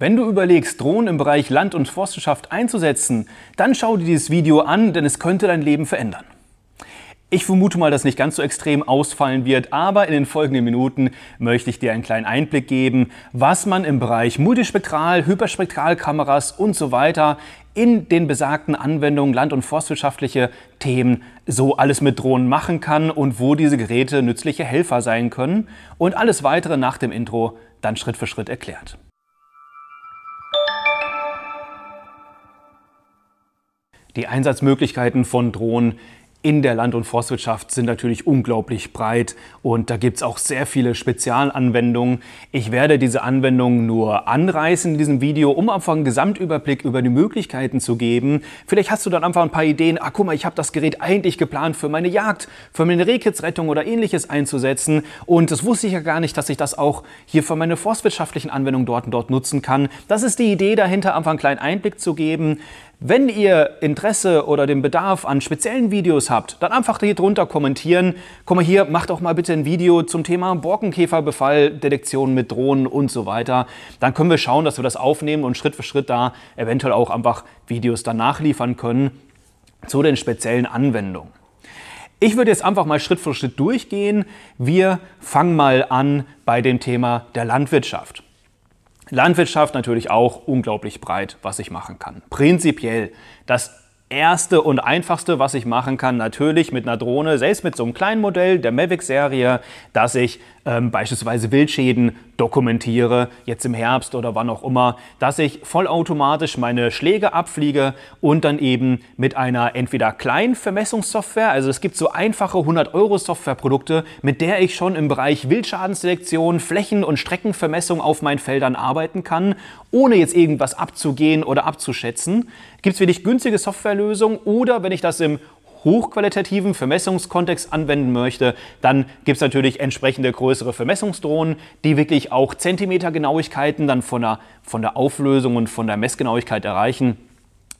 Wenn du überlegst, Drohnen im Bereich Land- und Forstwirtschaft einzusetzen, dann schau dir dieses Video an, denn es könnte dein Leben verändern. Ich vermute mal, dass nicht ganz so extrem ausfallen wird, aber in den folgenden Minuten möchte ich dir einen kleinen Einblick geben, was man im Bereich Multispektral, Hyperspektralkameras und so weiter in den besagten Anwendungen land- und forstwirtschaftliche Themen so alles mit Drohnen machen kann und wo diese Geräte nützliche Helfer sein können und alles weitere nach dem Intro dann Schritt für Schritt erklärt. Die Einsatzmöglichkeiten von Drohnen in der Land- und Forstwirtschaft sind natürlich unglaublich breit und da gibt es auch sehr viele Spezialanwendungen. Ich werde diese Anwendungen nur anreißen in diesem Video, um einfach einen Gesamtüberblick über die Möglichkeiten zu geben. Vielleicht hast du dann einfach ein paar Ideen, ah guck mal, ich habe das Gerät eigentlich geplant für meine Jagd, für meine Rehkitzrettung oder ähnliches einzusetzen und das wusste ich ja gar nicht, dass ich das auch hier für meine forstwirtschaftlichen Anwendungen dort und dort nutzen kann. Das ist die Idee dahinter, einfach einen kleinen Einblick zu geben. Wenn ihr Interesse oder den Bedarf an speziellen Videos habt, dann einfach hier drunter kommentieren. Komm mal hier, macht doch mal bitte ein Video zum Thema Borkenkäferbefall, Detektion mit Drohnen und so weiter. Dann können wir schauen, dass wir das aufnehmen und Schritt für Schritt da eventuell auch einfach Videos danach liefern können zu den speziellen Anwendungen. Ich würde jetzt einfach mal Schritt für Schritt durchgehen. Wir fangen mal an bei dem Thema der Landwirtschaft. Landwirtschaft natürlich auch unglaublich breit, was ich machen kann. Prinzipiell das erste und einfachste, was ich machen kann, natürlich mit einer Drohne, selbst mit so einem kleinen Modell der Mavic-Serie, dass ich ähm, beispielsweise Wildschäden dokumentiere, jetzt im Herbst oder wann auch immer, dass ich vollautomatisch meine Schläge abfliege und dann eben mit einer entweder kleinen Vermessungssoftware, also es gibt so einfache 100-Euro-Softwareprodukte, mit der ich schon im Bereich Wildschadenselektion, Flächen- und Streckenvermessung auf meinen Feldern arbeiten kann, ohne jetzt irgendwas abzugehen oder abzuschätzen. Gibt es wirklich günstige Softwarelösungen oder wenn ich das im hochqualitativen Vermessungskontext anwenden möchte, dann gibt es natürlich entsprechende größere Vermessungsdrohnen, die wirklich auch Zentimetergenauigkeiten dann von der, von der Auflösung und von der Messgenauigkeit erreichen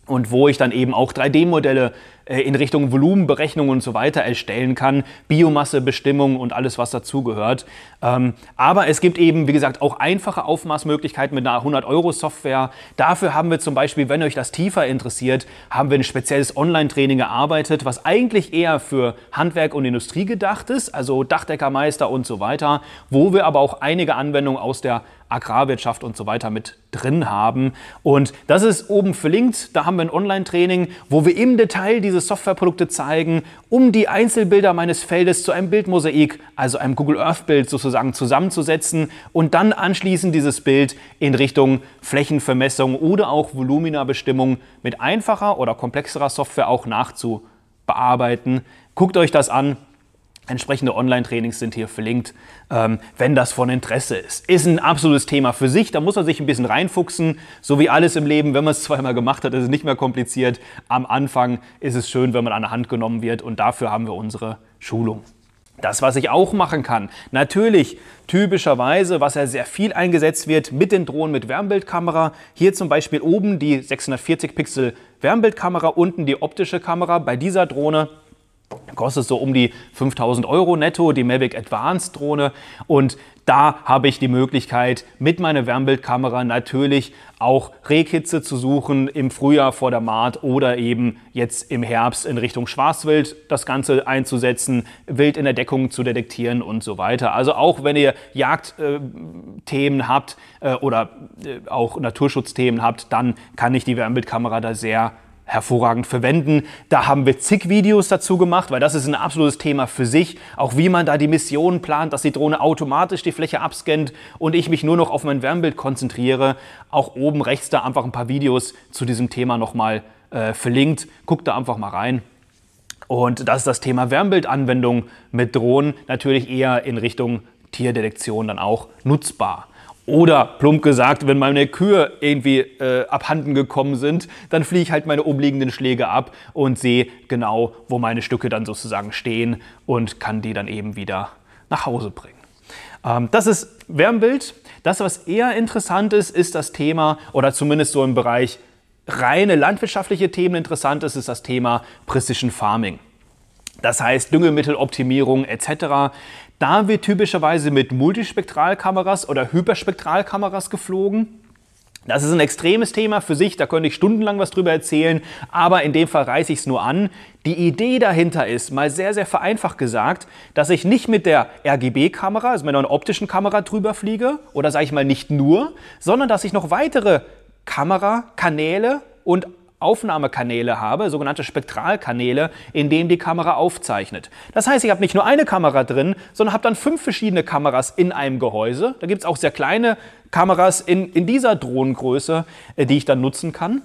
und wo ich dann eben auch 3D-Modelle äh, in Richtung Volumenberechnung und so weiter erstellen kann, Biomassebestimmung und alles, was dazugehört. Ähm, aber es gibt eben, wie gesagt, auch einfache Aufmaßmöglichkeiten mit einer 100-Euro-Software. Dafür haben wir zum Beispiel, wenn euch das tiefer interessiert, haben wir ein spezielles Online-Training erarbeitet, was eigentlich eher für Handwerk und Industrie gedacht ist, also Dachdeckermeister und so weiter, wo wir aber auch einige Anwendungen aus der Agrarwirtschaft und so weiter mit drin haben. Und das ist oben verlinkt. Da haben wir ein Online-Training, wo wir im Detail diese Softwareprodukte zeigen, um die Einzelbilder meines Feldes zu einem Bildmosaik, also einem Google Earth-Bild sozusagen zusammenzusetzen und dann anschließend dieses Bild in Richtung Flächenvermessung oder auch Volumina-Bestimmung mit einfacher oder komplexerer Software auch nachzubearbeiten. Guckt euch das an. Entsprechende Online-Trainings sind hier verlinkt, ähm, wenn das von Interesse ist. Ist ein absolutes Thema für sich, da muss man sich ein bisschen reinfuchsen, so wie alles im Leben. Wenn man es zweimal gemacht hat, ist es nicht mehr kompliziert. Am Anfang ist es schön, wenn man an der Hand genommen wird und dafür haben wir unsere Schulung. Das, was ich auch machen kann, natürlich typischerweise, was ja sehr viel eingesetzt wird mit den Drohnen mit Wärmbildkamera. Hier zum Beispiel oben die 640 Pixel Wärmbildkamera, unten die optische Kamera. Bei dieser Drohne Kostet so um die 5000 Euro netto, die Mavic Advanced Drohne. Und da habe ich die Möglichkeit, mit meiner Wärmbildkamera natürlich auch Rehkitze zu suchen im Frühjahr vor der Maat oder eben jetzt im Herbst in Richtung Schwarzwild das Ganze einzusetzen, Wild in der Deckung zu detektieren und so weiter. Also auch wenn ihr Jagdthemen äh, habt äh, oder äh, auch Naturschutzthemen habt, dann kann ich die Wärmbildkamera da sehr hervorragend verwenden. Da haben wir zig Videos dazu gemacht, weil das ist ein absolutes Thema für sich. Auch wie man da die Missionen plant, dass die Drohne automatisch die Fläche abscannt und ich mich nur noch auf mein Wärmbild konzentriere. Auch oben rechts da einfach ein paar Videos zu diesem Thema nochmal äh, verlinkt. Guckt da einfach mal rein. Und das ist das Thema Wärmbildanwendung mit Drohnen natürlich eher in Richtung Tierdetektion dann auch nutzbar. Oder plump gesagt, wenn meine Kühe irgendwie äh, abhanden gekommen sind, dann fliege ich halt meine umliegenden Schläge ab und sehe genau, wo meine Stücke dann sozusagen stehen und kann die dann eben wieder nach Hause bringen. Ähm, das ist Wärmbild. Das, was eher interessant ist, ist das Thema, oder zumindest so im Bereich reine landwirtschaftliche Themen interessant ist, ist das Thema Precision Farming. Das heißt Düngemitteloptimierung etc. Da wird typischerweise mit Multispektralkameras oder Hyperspektralkameras geflogen. Das ist ein extremes Thema für sich, da könnte ich stundenlang was drüber erzählen, aber in dem Fall reiße ich es nur an. Die Idee dahinter ist, mal sehr, sehr vereinfacht gesagt, dass ich nicht mit der RGB-Kamera, also mit einer optischen Kamera drüber fliege, oder sage ich mal nicht nur, sondern dass ich noch weitere Kamerakanäle und Aufnahmekanäle habe, sogenannte Spektralkanäle, in denen die Kamera aufzeichnet. Das heißt, ich habe nicht nur eine Kamera drin, sondern habe dann fünf verschiedene Kameras in einem Gehäuse. Da gibt es auch sehr kleine Kameras in, in dieser Drohnengröße, äh, die ich dann nutzen kann.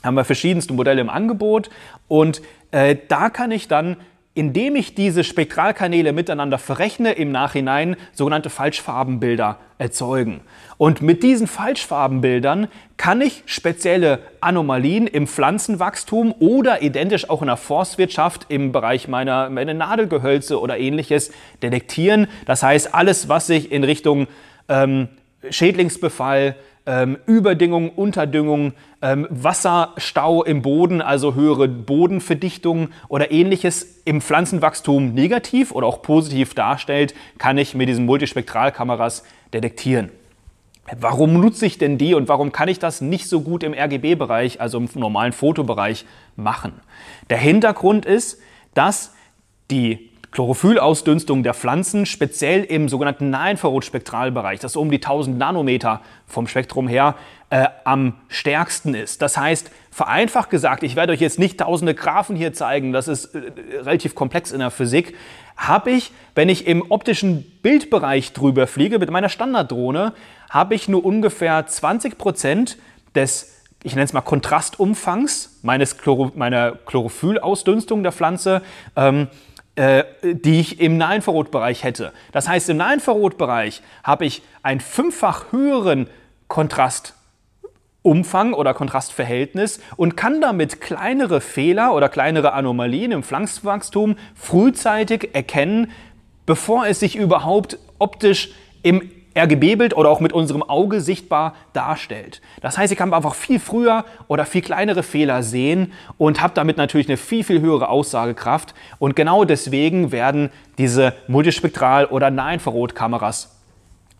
Da haben wir verschiedenste Modelle im Angebot und äh, da kann ich dann indem ich diese Spektralkanäle miteinander verrechne, im Nachhinein sogenannte Falschfarbenbilder erzeugen. Und mit diesen Falschfarbenbildern kann ich spezielle Anomalien im Pflanzenwachstum oder identisch auch in der Forstwirtschaft im Bereich meiner, meiner Nadelgehölze oder ähnliches detektieren. Das heißt, alles, was sich in Richtung ähm, Schädlingsbefall, ähm, Überdüngung, Unterdüngung, ähm, Wasserstau im Boden, also höhere Bodenverdichtung oder ähnliches im Pflanzenwachstum negativ oder auch positiv darstellt, kann ich mit diesen Multispektralkameras detektieren. Warum nutze ich denn die und warum kann ich das nicht so gut im RGB-Bereich, also im normalen Fotobereich, machen? Der Hintergrund ist, dass die Chlorophyllausdünstung der Pflanzen, speziell im sogenannten Nahinfrarotspektralbereich, das um die 1000 Nanometer vom Spektrum her äh, am stärksten ist. Das heißt, vereinfacht gesagt, ich werde euch jetzt nicht tausende Graphen hier zeigen, das ist äh, relativ komplex in der Physik, habe ich, wenn ich im optischen Bildbereich drüber fliege mit meiner Standarddrohne, habe ich nur ungefähr 20 Prozent des ich nenne es mal Kontrastumfangs meines Chloro meiner Chlorophyllausdünstung der Pflanze. Ähm, äh, die ich im Nahinfrarotbereich hätte. Das heißt, im Nahinfrarotbereich habe ich einen fünffach höheren Kontrastumfang oder Kontrastverhältnis und kann damit kleinere Fehler oder kleinere Anomalien im Pflanzenwachstum frühzeitig erkennen, bevor es sich überhaupt optisch im RGB-Bild oder auch mit unserem Auge sichtbar darstellt. Das heißt, ich kann einfach viel früher oder viel kleinere Fehler sehen und habe damit natürlich eine viel, viel höhere Aussagekraft. Und genau deswegen werden diese Multispektral- oder Nahinfrarotkameras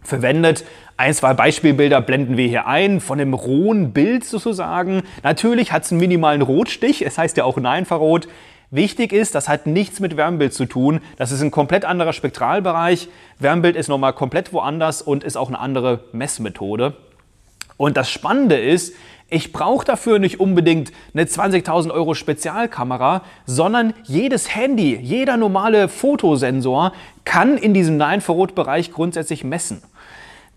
verwendet. Ein, zwei Beispielbilder blenden wir hier ein von dem rohen Bild sozusagen. Natürlich hat es einen minimalen Rotstich, es heißt ja auch Nahinfrarot. Wichtig ist, das hat nichts mit Wärmebild zu tun. Das ist ein komplett anderer Spektralbereich. Wärmebild ist nochmal komplett woanders und ist auch eine andere Messmethode. Und das Spannende ist, ich brauche dafür nicht unbedingt eine 20.000 Euro Spezialkamera, sondern jedes Handy, jeder normale Fotosensor kann in diesem nein bereich grundsätzlich messen.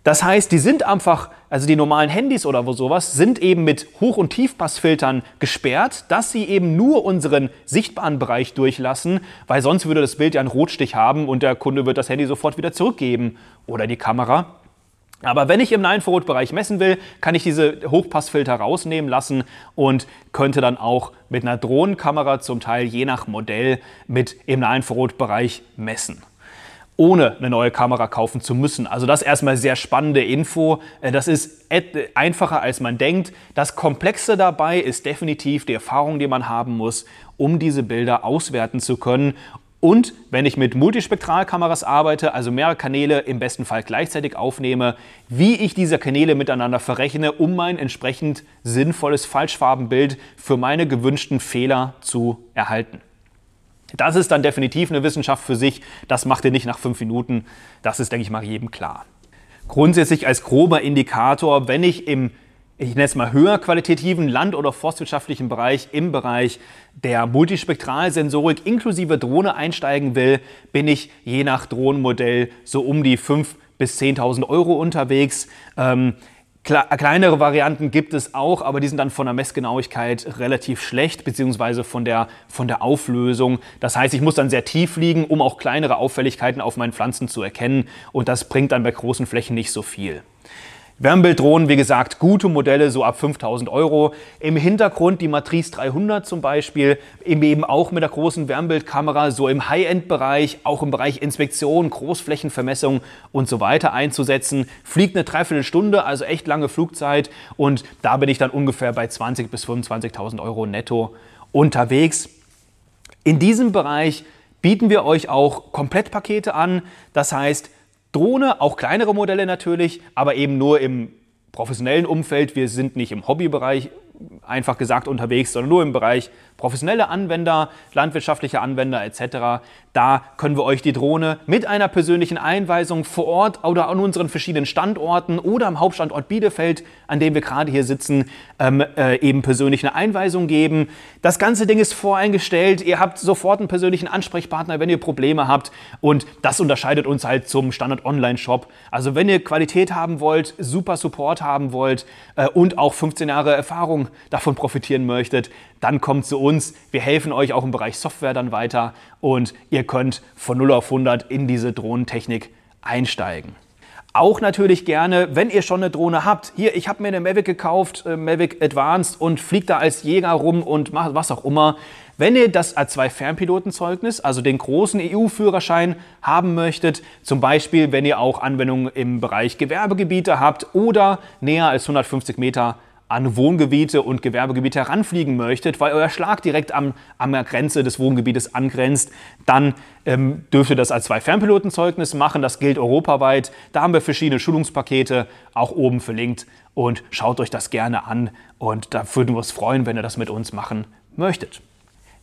Das heißt, die sind einfach, also die normalen Handys oder sowas, sind eben mit Hoch- und Tiefpassfiltern gesperrt, dass sie eben nur unseren sichtbaren Bereich durchlassen, weil sonst würde das Bild ja einen Rotstich haben und der Kunde wird das Handy sofort wieder zurückgeben oder die Kamera. Aber wenn ich im Infrarotbereich messen will, kann ich diese Hochpassfilter rausnehmen lassen und könnte dann auch mit einer Drohnenkamera zum Teil je nach Modell mit im Infrarotbereich messen ohne eine neue Kamera kaufen zu müssen. Also das erstmal sehr spannende Info. Äh, das ist einfacher, als man denkt. Das Komplexe dabei ist definitiv die Erfahrung, die man haben muss, um diese Bilder auswerten zu können. Und wenn ich mit Multispektralkameras arbeite, also mehrere Kanäle im besten Fall gleichzeitig aufnehme, wie ich diese Kanäle miteinander verrechne, um mein entsprechend sinnvolles Falschfarbenbild für meine gewünschten Fehler zu erhalten. Das ist dann definitiv eine Wissenschaft für sich. Das macht ihr nicht nach fünf Minuten. Das ist, denke ich mal, jedem klar. Grundsätzlich als grober Indikator, wenn ich im ich nenne es mal höher qualitativen land- oder forstwirtschaftlichen Bereich, im Bereich der Multispektralsensorik inklusive Drohne einsteigen will, bin ich je nach Drohnenmodell so um die 5.000 bis 10.000 Euro unterwegs. Ähm, Kle äh, kleinere Varianten gibt es auch, aber die sind dann von der Messgenauigkeit relativ schlecht, beziehungsweise von der, von der Auflösung. Das heißt, ich muss dann sehr tief liegen, um auch kleinere Auffälligkeiten auf meinen Pflanzen zu erkennen. Und das bringt dann bei großen Flächen nicht so viel. Wärmbilddrohnen, wie gesagt, gute Modelle, so ab 5000 Euro. Im Hintergrund die Matrice 300 zum Beispiel, eben auch mit der großen Wärmbildkamera, so im High-End-Bereich, auch im Bereich Inspektion, Großflächenvermessung und so weiter einzusetzen. Fliegt eine Dreiviertelstunde, also echt lange Flugzeit und da bin ich dann ungefähr bei 20.000 bis 25.000 Euro netto unterwegs. In diesem Bereich bieten wir euch auch Komplettpakete an, das heißt, Drohne, auch kleinere Modelle natürlich, aber eben nur im professionellen Umfeld. Wir sind nicht im Hobbybereich einfach gesagt unterwegs, sondern nur im Bereich professionelle Anwender, landwirtschaftliche Anwender etc. Da können wir euch die Drohne mit einer persönlichen Einweisung vor Ort oder an unseren verschiedenen Standorten oder am Hauptstandort Bielefeld an dem wir gerade hier sitzen, ähm, äh, eben persönlich eine Einweisung geben. Das ganze Ding ist voreingestellt. Ihr habt sofort einen persönlichen Ansprechpartner, wenn ihr Probleme habt. Und das unterscheidet uns halt zum Standard-Online-Shop. Also wenn ihr Qualität haben wollt, super Support haben wollt äh, und auch 15 Jahre Erfahrung davon profitieren möchtet, dann kommt zu uns. Wir helfen euch auch im Bereich Software dann weiter und ihr könnt von 0 auf 100 in diese Drohnentechnik einsteigen. Auch natürlich gerne, wenn ihr schon eine Drohne habt. Hier, ich habe mir eine Mavic gekauft, äh, Mavic Advanced und fliegt da als Jäger rum und macht was auch immer. Wenn ihr das A2 Fernpilotenzeugnis, also den großen EU-Führerschein, haben möchtet, zum Beispiel wenn ihr auch Anwendungen im Bereich Gewerbegebiete habt oder näher als 150 Meter an Wohngebiete und Gewerbegebiete heranfliegen möchtet, weil euer Schlag direkt am, an der Grenze des Wohngebietes angrenzt, dann ähm, dürft ihr das als zwei Fernpilotenzeugnis machen. Das gilt europaweit. Da haben wir verschiedene Schulungspakete auch oben verlinkt und schaut euch das gerne an. Und da würden wir uns freuen, wenn ihr das mit uns machen möchtet.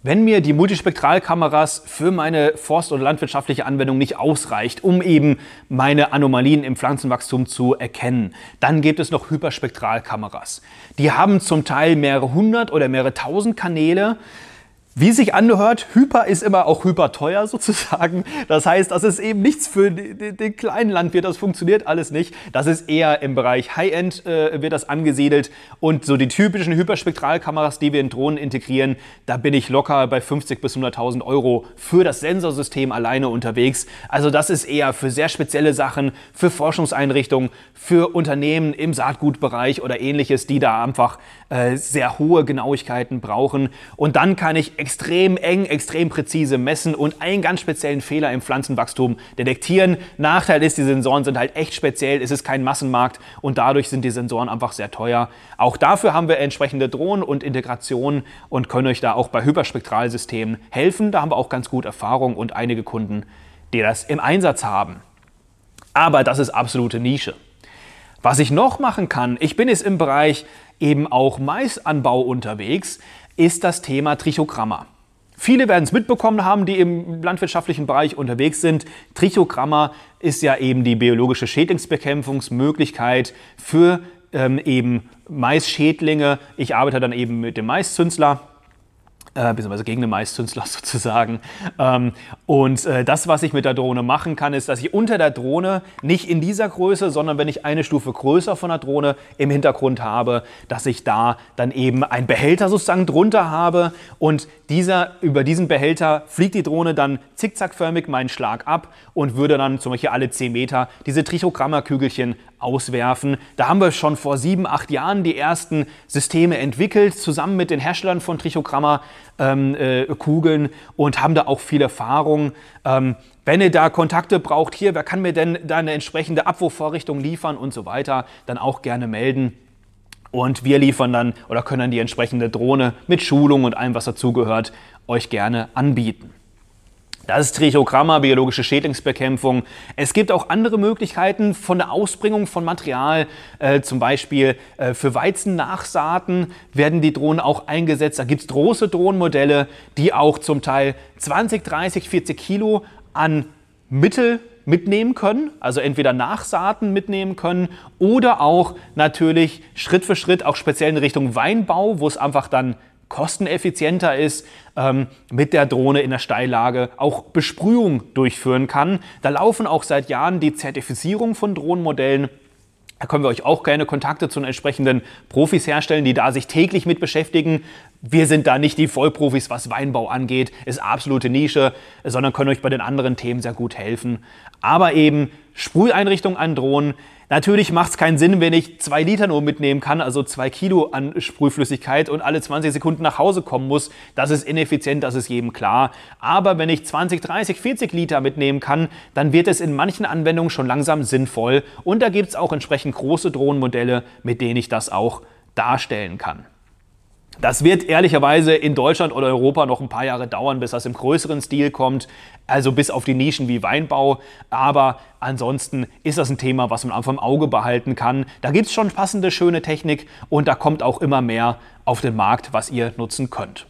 Wenn mir die Multispektralkameras für meine forst- und landwirtschaftliche Anwendung nicht ausreicht, um eben meine Anomalien im Pflanzenwachstum zu erkennen, dann gibt es noch Hyperspektralkameras. Die haben zum Teil mehrere hundert oder mehrere tausend Kanäle wie sich anhört, hyper ist immer auch hyperteuer sozusagen. Das heißt, das ist eben nichts für den kleinen Landwirt, das funktioniert alles nicht. Das ist eher im Bereich High-End äh, wird das angesiedelt und so die typischen Hyperspektralkameras, die wir in Drohnen integrieren, da bin ich locker bei 50 bis 100.000 Euro für das Sensorsystem alleine unterwegs. Also das ist eher für sehr spezielle Sachen, für Forschungseinrichtungen, für Unternehmen im Saatgutbereich oder ähnliches, die da einfach äh, sehr hohe Genauigkeiten brauchen. Und dann kann ich extrem eng, extrem präzise messen und einen ganz speziellen Fehler im Pflanzenwachstum detektieren. Nachteil ist, die Sensoren sind halt echt speziell, es ist kein Massenmarkt und dadurch sind die Sensoren einfach sehr teuer. Auch dafür haben wir entsprechende Drohnen und Integrationen und können euch da auch bei Hyperspektralsystemen helfen. Da haben wir auch ganz gut Erfahrung und einige Kunden, die das im Einsatz haben. Aber das ist absolute Nische. Was ich noch machen kann, ich bin jetzt im Bereich eben auch Maisanbau unterwegs ist das Thema Trichogramma. Viele werden es mitbekommen haben, die im landwirtschaftlichen Bereich unterwegs sind. Trichogramma ist ja eben die biologische Schädlingsbekämpfungsmöglichkeit für ähm, eben Maisschädlinge. Ich arbeite dann eben mit dem Maiszünsler äh, beziehungsweise gegen eine Maiszünsler sozusagen. Ähm, und äh, das, was ich mit der Drohne machen kann, ist, dass ich unter der Drohne nicht in dieser Größe, sondern wenn ich eine Stufe größer von der Drohne im Hintergrund habe, dass ich da dann eben einen Behälter sozusagen drunter habe und dieser, über diesen Behälter fliegt die Drohne dann zickzackförmig meinen Schlag ab und würde dann zum Beispiel alle 10 Meter diese Trichogrammerkügelchen auswerfen. Da haben wir schon vor sieben, acht Jahren die ersten Systeme entwickelt, zusammen mit den Herstellern von Trichogramma-Kugeln ähm, äh, und haben da auch viel Erfahrung. Ähm, wenn ihr da Kontakte braucht, hier, wer kann mir denn da eine entsprechende Abwurfvorrichtung liefern und so weiter, dann auch gerne melden. Und wir liefern dann oder können dann die entsprechende Drohne mit Schulung und allem, was dazugehört, euch gerne anbieten. Das ist Trichogramma, biologische Schädlingsbekämpfung. Es gibt auch andere Möglichkeiten von der Ausbringung von Material, äh, zum Beispiel äh, für Weizennachsaaten werden die Drohnen auch eingesetzt. Da gibt es große Drohnenmodelle, die auch zum Teil 20, 30, 40 Kilo an Mittel mitnehmen können, also entweder Nachsaaten mitnehmen können oder auch natürlich Schritt für Schritt auch speziell in Richtung Weinbau, wo es einfach dann kosteneffizienter ist, ähm, mit der Drohne in der Steillage auch Besprühung durchführen kann. Da laufen auch seit Jahren die Zertifizierung von Drohnenmodellen. Da können wir euch auch gerne Kontakte zu den entsprechenden Profis herstellen, die da sich täglich mit beschäftigen. Wir sind da nicht die Vollprofis, was Weinbau angeht, ist absolute Nische, sondern können euch bei den anderen Themen sehr gut helfen. Aber eben Sprüheinrichtungen an Drohnen, Natürlich macht es keinen Sinn, wenn ich zwei Liter nur mitnehmen kann, also zwei Kilo an Sprühflüssigkeit und alle 20 Sekunden nach Hause kommen muss. Das ist ineffizient, das ist jedem klar. Aber wenn ich 20, 30, 40 Liter mitnehmen kann, dann wird es in manchen Anwendungen schon langsam sinnvoll. Und da gibt es auch entsprechend große Drohnenmodelle, mit denen ich das auch darstellen kann. Das wird ehrlicherweise in Deutschland oder Europa noch ein paar Jahre dauern, bis das im größeren Stil kommt, also bis auf die Nischen wie Weinbau. Aber ansonsten ist das ein Thema, was man einfach im Auge behalten kann. Da gibt es schon passende, schöne Technik und da kommt auch immer mehr auf den Markt, was ihr nutzen könnt.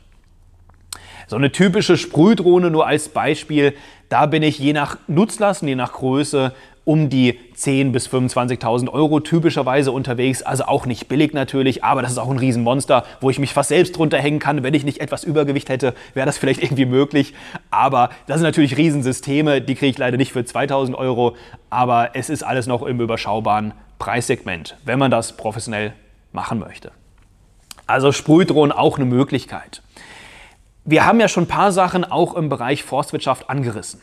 So eine typische Sprühdrohne nur als Beispiel, da bin ich je nach Nutzlasten, je nach Größe um die 10.000 bis 25.000 Euro typischerweise unterwegs. Also auch nicht billig natürlich, aber das ist auch ein Riesenmonster, wo ich mich fast selbst drunter hängen kann. Wenn ich nicht etwas Übergewicht hätte, wäre das vielleicht irgendwie möglich. Aber das sind natürlich Riesensysteme, die kriege ich leider nicht für 2.000 Euro. Aber es ist alles noch im überschaubaren Preissegment, wenn man das professionell machen möchte. Also Sprühdrohnen auch eine Möglichkeit. Wir haben ja schon ein paar Sachen auch im Bereich Forstwirtschaft angerissen.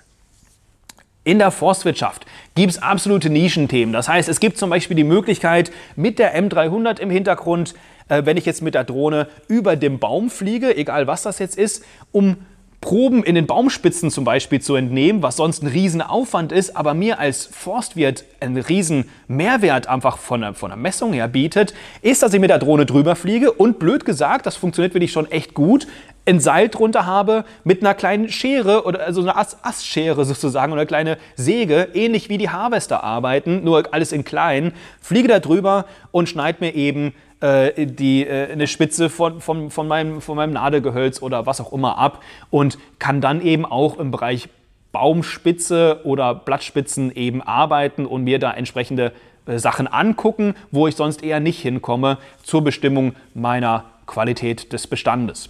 In der Forstwirtschaft gibt es absolute Nischenthemen. Das heißt, es gibt zum Beispiel die Möglichkeit, mit der M300 im Hintergrund, äh, wenn ich jetzt mit der Drohne über dem Baum fliege, egal was das jetzt ist, um Proben in den Baumspitzen zum Beispiel zu entnehmen, was sonst ein Riesenaufwand ist, aber mir als Forstwirt einen riesen Mehrwert einfach von der, von der Messung her bietet, ist, dass ich mit der Drohne drüber fliege und blöd gesagt, das funktioniert wirklich schon echt gut, ein Seil drunter habe mit einer kleinen Schere oder also einer Astschere sozusagen oder eine kleine Säge, ähnlich wie die Harvester arbeiten, nur alles in klein, fliege da drüber und schneide mir eben äh, die, äh, eine Spitze von, von, von, meinem, von meinem Nadelgehölz oder was auch immer ab und kann dann eben auch im Bereich Baumspitze oder Blattspitzen eben arbeiten und mir da entsprechende äh, Sachen angucken, wo ich sonst eher nicht hinkomme zur Bestimmung meiner Qualität des Bestandes.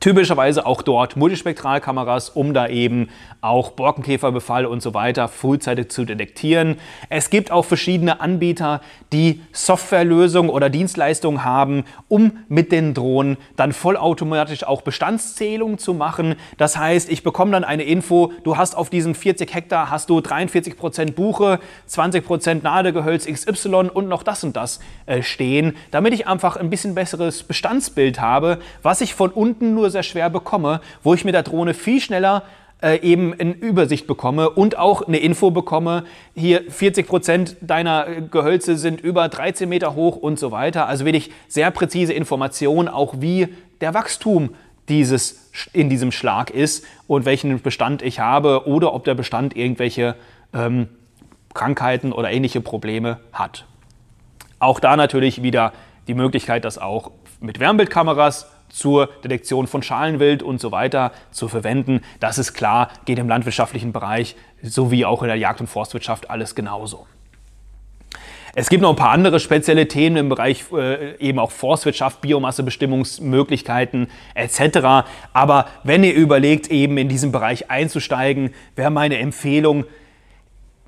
typischerweise auch dort Multispektralkameras, um da eben auch Borkenkäferbefall und so weiter frühzeitig zu detektieren. Es gibt auch verschiedene Anbieter, die Softwarelösungen oder Dienstleistungen haben, um mit den Drohnen dann vollautomatisch auch Bestandszählungen zu machen. Das heißt, ich bekomme dann eine Info, du hast auf diesen 40 Hektar hast du 43 Prozent Buche, 20 Prozent Nadelgehölz XY und noch das und das äh, stehen, damit ich einfach ein bisschen besseres Bestandsbild habe, was ich von unten nur sehr schwer bekomme, wo ich mit der Drohne viel schneller äh, eben eine Übersicht bekomme und auch eine Info bekomme, hier 40 Prozent deiner äh, Gehölze sind über 13 Meter hoch und so weiter. Also wirklich sehr präzise Informationen, auch wie der Wachstum dieses, in diesem Schlag ist und welchen Bestand ich habe oder ob der Bestand irgendwelche ähm, Krankheiten oder ähnliche Probleme hat. Auch da natürlich wieder die Möglichkeit, das auch mit Wärmbildkameras zur Detektion von Schalenwild und so weiter zu verwenden. Das ist klar, geht im landwirtschaftlichen Bereich sowie auch in der Jagd- und Forstwirtschaft alles genauso. Es gibt noch ein paar andere spezielle Themen im Bereich äh, eben auch Forstwirtschaft, Biomassebestimmungsmöglichkeiten etc. Aber wenn ihr überlegt, eben in diesen Bereich einzusteigen, wäre meine Empfehlung,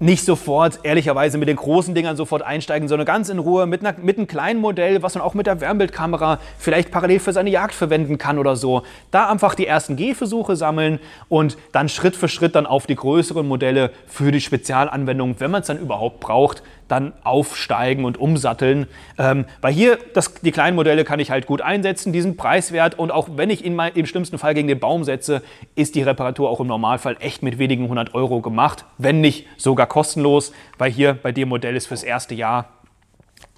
nicht sofort, ehrlicherweise, mit den großen Dingern sofort einsteigen, sondern ganz in Ruhe mit, einer, mit einem kleinen Modell, was man auch mit der Wärmbildkamera vielleicht parallel für seine Jagd verwenden kann oder so. Da einfach die ersten Gehversuche sammeln und dann Schritt für Schritt dann auf die größeren Modelle für die Spezialanwendung, wenn man es dann überhaupt braucht, dann aufsteigen und umsatteln. Ähm, weil hier das, die kleinen Modelle kann ich halt gut einsetzen, die sind Preiswert. Und auch wenn ich ihn mal im schlimmsten Fall gegen den Baum setze, ist die Reparatur auch im Normalfall echt mit wenigen 100 Euro gemacht, wenn nicht sogar kostenlos, weil hier bei dem Modell ist fürs erste Jahr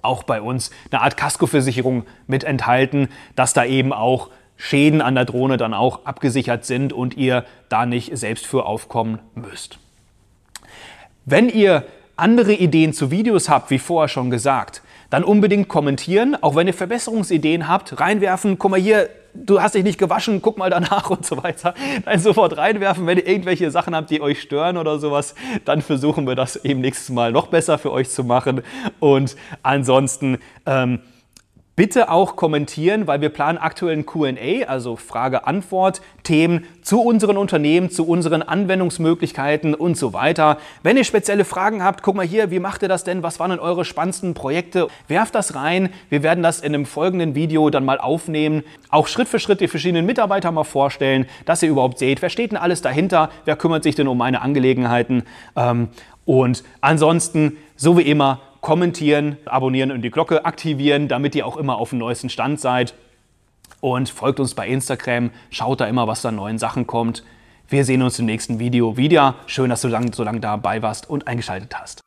auch bei uns eine Art Kaskoversicherung mit enthalten, dass da eben auch Schäden an der Drohne dann auch abgesichert sind und ihr da nicht selbst für aufkommen müsst. Wenn ihr andere Ideen zu Videos habt, wie vorher schon gesagt, dann unbedingt kommentieren, auch wenn ihr Verbesserungsideen habt, reinwerfen, guck mal hier, du hast dich nicht gewaschen, guck mal danach und so weiter. Dann sofort reinwerfen, wenn ihr irgendwelche Sachen habt, die euch stören oder sowas, dann versuchen wir das eben nächstes Mal noch besser für euch zu machen. Und ansonsten, ähm, Bitte auch kommentieren, weil wir planen aktuell ein QA, also Frage-Antwort-Themen zu unseren Unternehmen, zu unseren Anwendungsmöglichkeiten und so weiter. Wenn ihr spezielle Fragen habt, guck mal hier, wie macht ihr das denn? Was waren denn eure spannendsten Projekte? Werft das rein. Wir werden das in einem folgenden Video dann mal aufnehmen. Auch Schritt für Schritt die verschiedenen Mitarbeiter mal vorstellen, dass ihr überhaupt seht, wer steht denn alles dahinter? Wer kümmert sich denn um meine Angelegenheiten? Ähm, und ansonsten, so wie immer, kommentieren, abonnieren und die Glocke aktivieren, damit ihr auch immer auf dem neuesten Stand seid. Und folgt uns bei Instagram, schaut da immer, was da neuen Sachen kommt. Wir sehen uns im nächsten Video wieder. Schön, dass du lang, so lange dabei warst und eingeschaltet hast.